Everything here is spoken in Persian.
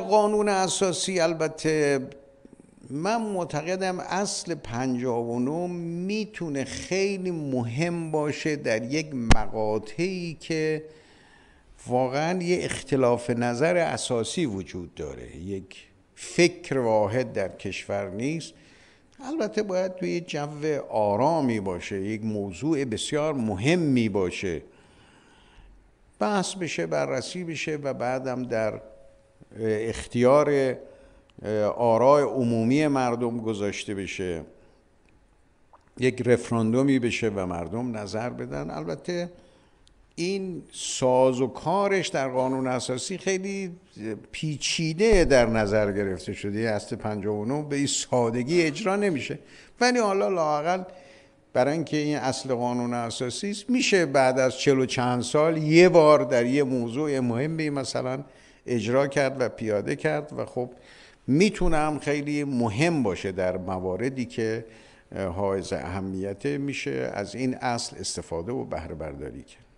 قانون اساسی البته من معتقدم اصل 59 میتونه خیلی مهم باشه در یک مقاطعی که واقعا یه اختلاف نظر اساسی وجود داره یک فکر واحد در کشور نیست البته باید توی جو آرامی باشه یک موضوع بسیار مهمی باشه بحث بشه بررسی بشه و بعدم در اختیار آرای عمومی مردم گذاشته بشه یک رفراندومی بشه و مردم نظر بدن البته این ساز و کارش در قانون اساسی خیلی پیچیده در نظر گرفته شده هست 59 به این سادگی اجرا نمیشه ولی حالا لاقل برای اینکه این اصل قانون اساسی است میشه بعد از چل و چند سال یه بار در یه موضوع مهمی مثلا اجرا کرد و پیاده کرد و خب میتونم خیلی مهم باشه در مواردی که حائز اهمیت میشه از این اصل استفاده و بهره برداری کرد